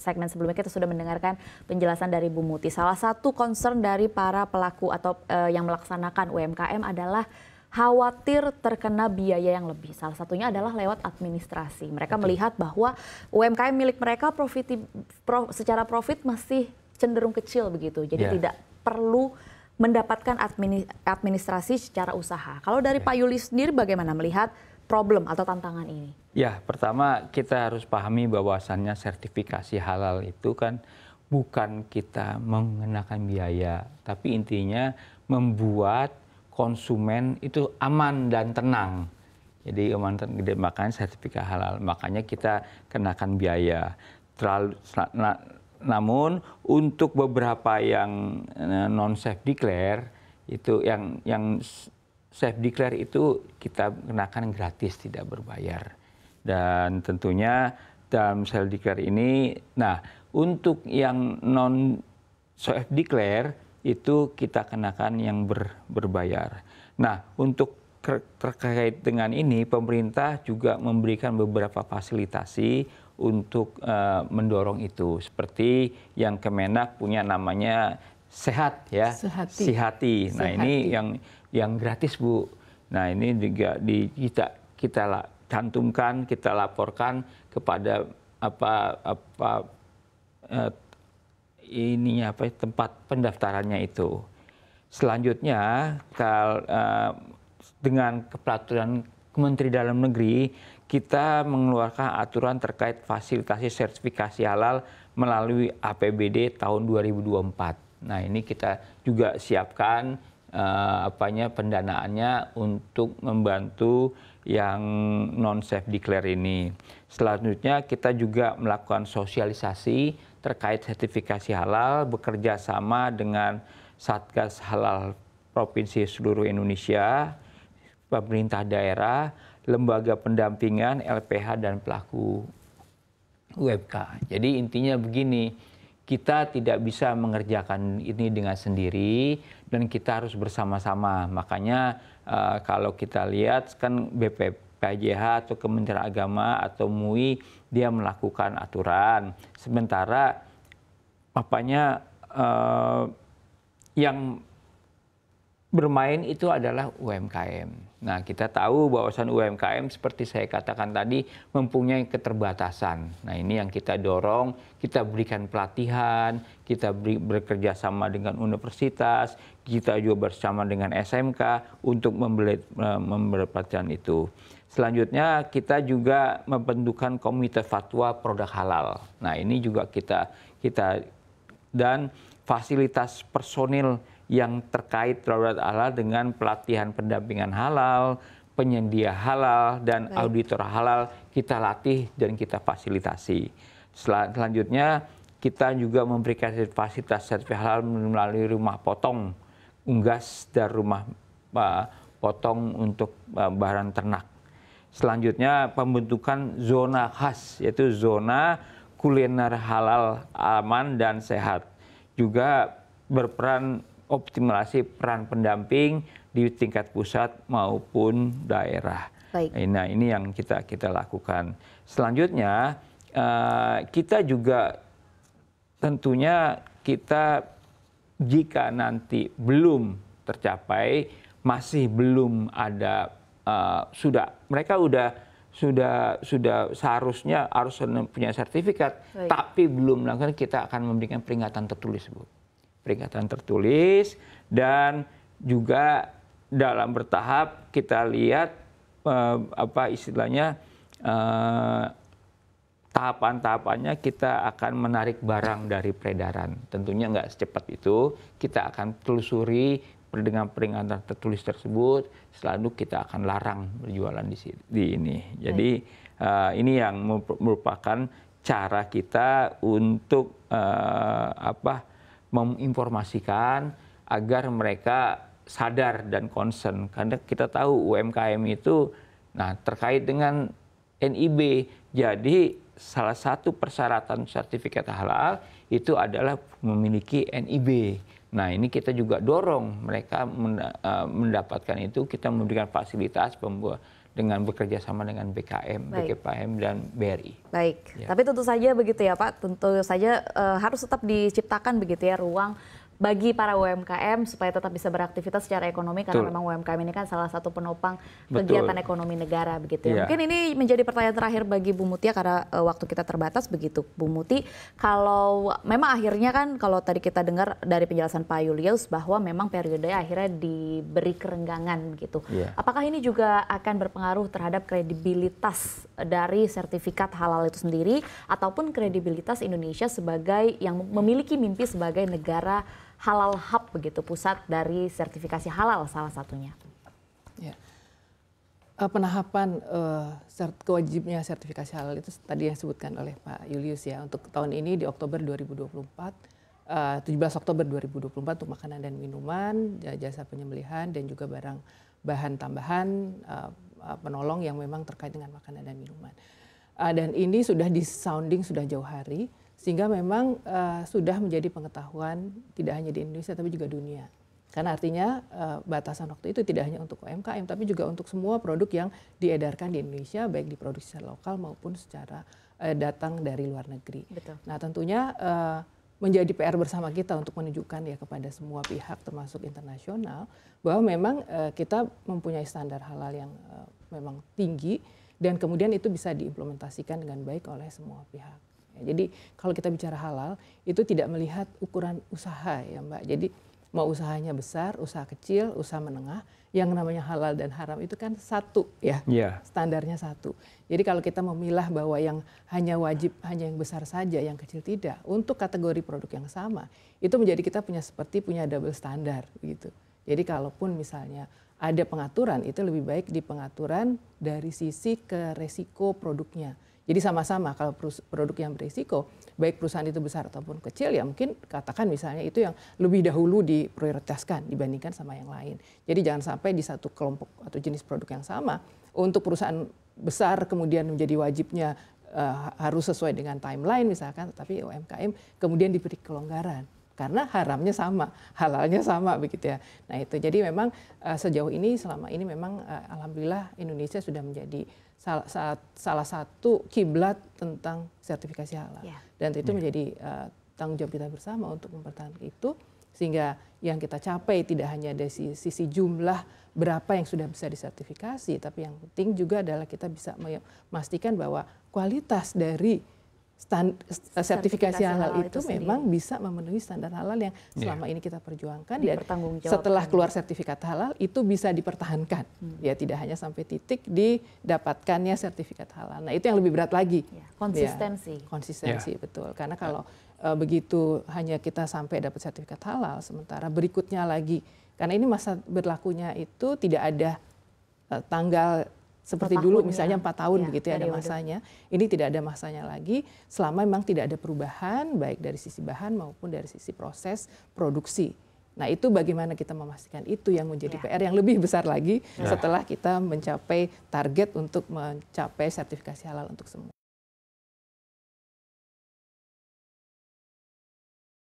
segmen sebelumnya kita sudah mendengarkan penjelasan dari Bu Muti. Salah satu concern dari para pelaku atau e, yang melaksanakan UMKM adalah khawatir terkena biaya yang lebih. Salah satunya adalah lewat administrasi. Mereka Betul. melihat bahwa UMKM milik mereka profit pro, secara profit masih cenderung kecil begitu. Jadi yeah. tidak perlu mendapatkan administrasi secara usaha. Kalau dari ya. Pak Yuli sendiri bagaimana melihat problem atau tantangan ini? Ya, pertama kita harus pahami bahwasannya sertifikasi halal itu kan bukan kita mengenakan biaya, tapi intinya membuat konsumen itu aman dan tenang. Jadi aman dan gede makanya sertifikat halal, makanya kita kenakan biaya. Terlalu, na, namun untuk beberapa yang eh, non self declare itu yang yang self declare itu kita kenakan gratis tidak berbayar dan tentunya dalam self declare ini nah untuk yang non self declare itu kita kenakan yang ber, berbayar. Nah, untuk terkait dengan ini pemerintah juga memberikan beberapa fasilitasi untuk uh, mendorong itu seperti yang Kemenak punya namanya sehat ya sehati. sihati nah sehati. ini yang yang gratis bu nah ini juga di kita kita cantumkan kita laporkan kepada apa apa eh, ini apa tempat pendaftarannya itu selanjutnya kal, eh, dengan keperaturan Kementerian Dalam Negeri kita mengeluarkan aturan terkait fasilitasi sertifikasi halal melalui APBD tahun 2024 Nah ini kita juga siapkan uh, apanya pendanaannya untuk membantu yang non self declare ini. Selanjutnya kita juga melakukan sosialisasi terkait sertifikasi halal bekerja sama dengan Satgas Halal Provinsi seluruh Indonesia, pemerintah daerah, lembaga pendampingan, LPH dan pelaku UMK. Jadi intinya begini, kita tidak bisa mengerjakan ini dengan sendiri dan kita harus bersama-sama. Makanya uh, kalau kita lihat kan BP BPJH atau Kementerian Agama atau MUI dia melakukan aturan. Sementara apanya uh, eh, yang bermain itu adalah UMKM. Nah, kita tahu bahwasan UMKM seperti saya katakan tadi mempunyai keterbatasan. Nah, ini yang kita dorong, kita berikan pelatihan, kita beri, bekerja sama dengan universitas, kita juga bersama dengan SMK untuk membeli, e, pelatihan itu. Selanjutnya kita juga membentukkan komite fatwa produk halal. Nah, ini juga kita kita dan fasilitas personil yang terkait darurat halal dengan pelatihan pendampingan halal, penyedia halal dan Baik. auditor halal kita latih dan kita fasilitasi. Sel selanjutnya kita juga memberikan fasilitas sertifikat halal melalui rumah potong unggas dan rumah uh, potong untuk uh, bahan ternak. Selanjutnya pembentukan zona khas yaitu zona kuliner halal aman dan sehat. Juga berperan optimalisasi peran pendamping di tingkat pusat maupun daerah. Baik. Nah ini yang kita kita lakukan. Selanjutnya uh, kita juga tentunya kita jika nanti belum tercapai masih belum ada uh, sudah mereka udah sudah sudah seharusnya harus punya sertifikat Baik. tapi belum melakukan kita akan memberikan peringatan tertulis bu peringatan tertulis dan juga dalam bertahap kita lihat eh, apa istilahnya eh, tahapan-tahapannya kita akan menarik barang dari peredaran. Tentunya nggak secepat itu. Kita akan telusuri dengan peringatan tertulis tersebut. Selalu kita akan larang berjualan di, sini, Jadi uh, ini yang merupakan cara kita untuk uh, apa? menginformasikan agar mereka sadar dan concern karena kita tahu UMKM itu nah terkait dengan NIB jadi salah satu persyaratan sertifikat halal itu adalah memiliki NIB nah ini kita juga dorong mereka eh, mendapatkan itu kita memberikan fasilitas pembuat dengan bekerja sama dengan BKM, Baik. BKPM dan BRI. Baik. Ya. Tapi tentu saja begitu ya Pak, tentu saja uh, harus tetap diciptakan begitu ya ruang bagi para UMKM supaya tetap bisa beraktivitas secara ekonomi karena memang UMKM ini kan salah satu penopang Betul. kegiatan ekonomi negara begitu ya. Iya. Mungkin ini menjadi pertanyaan terakhir bagi Bu Mutia karena uh, waktu kita terbatas begitu. Bu Muti, kalau memang akhirnya kan kalau tadi kita dengar dari penjelasan Pak Julius bahwa memang periode akhirnya diberi kerenggangan gitu. Ya. Apakah ini juga akan berpengaruh terhadap kredibilitas dari sertifikat halal itu sendiri ataupun kredibilitas Indonesia sebagai yang memiliki mimpi sebagai negara Halal Hub begitu, pusat dari sertifikasi halal salah satunya. Ya. Eh, penahapan uh, sert, kewajibnya sertifikasi halal itu tadi yang disebutkan oleh Pak Julius ya untuk tahun ini di Oktober 2024 Uh, 17 Oktober 2024 untuk makanan dan minuman, jasa penyembelihan dan juga barang bahan tambahan uh, penolong yang memang terkait dengan makanan dan minuman. Uh, dan ini sudah disounding sudah jauh hari sehingga memang uh, sudah menjadi pengetahuan tidak hanya di Indonesia tapi juga dunia. Karena artinya uh, batasan waktu itu tidak hanya untuk UMKM tapi juga untuk semua produk yang diedarkan di Indonesia baik diproduksi secara lokal maupun secara uh, datang dari luar negeri. Betul. Nah, tentunya uh, menjadi PR bersama kita untuk menunjukkan ya kepada semua pihak termasuk internasional bahwa memang uh, kita mempunyai standar halal yang uh, memang tinggi dan kemudian itu bisa diimplementasikan dengan baik oleh semua pihak. Ya, jadi kalau kita bicara halal itu tidak melihat ukuran usaha ya Mbak. Jadi mau usahanya besar, usaha kecil, usaha menengah, yang namanya halal dan haram itu kan satu ya. Yeah. Standarnya satu. Jadi kalau kita memilah bahwa yang hanya wajib hanya yang besar saja, yang kecil tidak, untuk kategori produk yang sama, itu menjadi kita punya seperti punya double standar gitu. Jadi kalaupun misalnya ada pengaturan, itu lebih baik di pengaturan dari sisi ke resiko produknya. Jadi sama-sama kalau produk yang berisiko, baik perusahaan itu besar ataupun kecil, ya mungkin katakan misalnya itu yang lebih dahulu diprioritaskan dibandingkan sama yang lain. Jadi jangan sampai di satu kelompok atau jenis produk yang sama, untuk perusahaan besar kemudian menjadi wajibnya uh, harus sesuai dengan timeline misalkan, tetapi UMKM kemudian diberi kelonggaran karena haramnya sama, halalnya sama begitu ya. Nah itu jadi memang uh, sejauh ini selama ini memang uh, alhamdulillah Indonesia sudah menjadi salah, saat, salah satu kiblat tentang sertifikasi halal. Ya. Dan itu ya. menjadi uh, tanggung jawab kita bersama untuk mempertahankan itu sehingga yang kita capai tidak hanya dari sisi jumlah berapa yang sudah bisa disertifikasi, tapi yang penting juga adalah kita bisa memastikan bahwa kualitas dari stand, eh, sertifikasi, sertifikasi halal, halal itu, itu memang bisa memenuhi standar halal yang iya. selama yeah. ini kita perjuangkan dan setelah keluar sertifikat halal itu bisa dipertahankan hmm. ya tidak hanya sampai titik didapatkannya sertifikat halal nah itu yang lebih berat lagi yeah. Iya, ya, konsistensi ya, konsistensi yeah. betul karena ya. kalau uh, begitu hanya kita sampai dapat sertifikat halal sementara berikutnya lagi karena ini masa berlakunya itu tidak ada uh, tanggal seperti dulu ya. misalnya empat tahun ya, begitu ya ada masanya. Ini tidak ada masanya lagi selama memang tidak ada perubahan baik dari sisi bahan maupun dari sisi proses produksi. Nah itu bagaimana kita memastikan itu yang menjadi ya. PR yang lebih besar lagi ya. setelah kita mencapai target untuk mencapai sertifikasi halal untuk semua.